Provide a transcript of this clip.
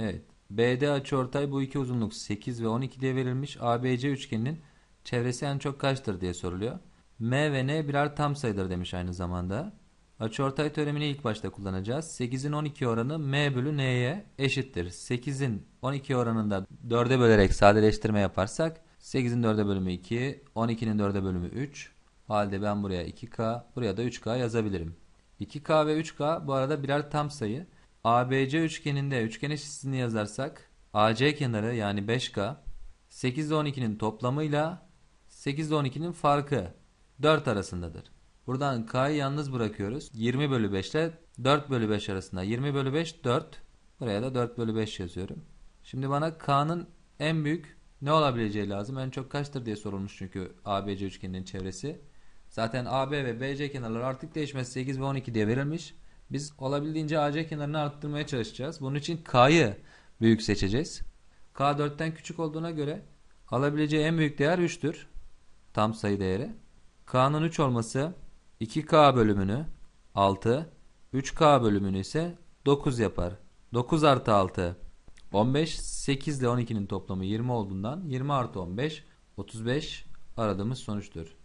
Evet. BD açıortay bu iki uzunluk 8 ve 12 diye verilmiş. ABC üçgeninin çevresi en çok kaçtır diye soruluyor. M ve N birer tam sayıdır demiş aynı zamanda. Açıortay teoremini ilk başta kullanacağız. 8'in 12 oranı M bölü N'ye eşittir. 8'in 12 oranında 4'e bölerek sadeleştirme yaparsak 8'in 4'e bölümü 2, 12'nin 4'e bölümü 3. O halde ben buraya 2K, buraya da 3K yazabilirim. 2K ve 3K bu arada birer tam sayı. ABC üçgeninde üçgen eşitsizliğini yazarsak AC kenarı yani 5K 8 ile 12'nin toplamıyla 8 ile 12'nin farkı 4 arasındadır. Buradan K'yı yalnız bırakıyoruz. 20 bölü 5 ile 4 bölü 5 arasında. 20 bölü 5 4. Buraya da 4 bölü 5 yazıyorum. Şimdi bana K'nın en büyük ne olabileceği lazım? En çok kaçtır diye sorulmuş çünkü ABC üçgeninin çevresi. Zaten AB ve BC kenarları artık değişmez. 8 ve 12 diye verilmiş. Biz olabildiğince AC kenarını arttırmaya çalışacağız. Bunun için K'yı büyük seçeceğiz. K 4'ten küçük olduğuna göre alabileceği en büyük değer 3'tür. Tam sayı değeri. K'nın 3 olması 2K bölümünü 6, 3K bölümünü ise 9 yapar. 9 artı 6 15, 8 ile 12'nin toplamı 20 olduğundan 20 artı 15 35 aradığımız sonuçtur.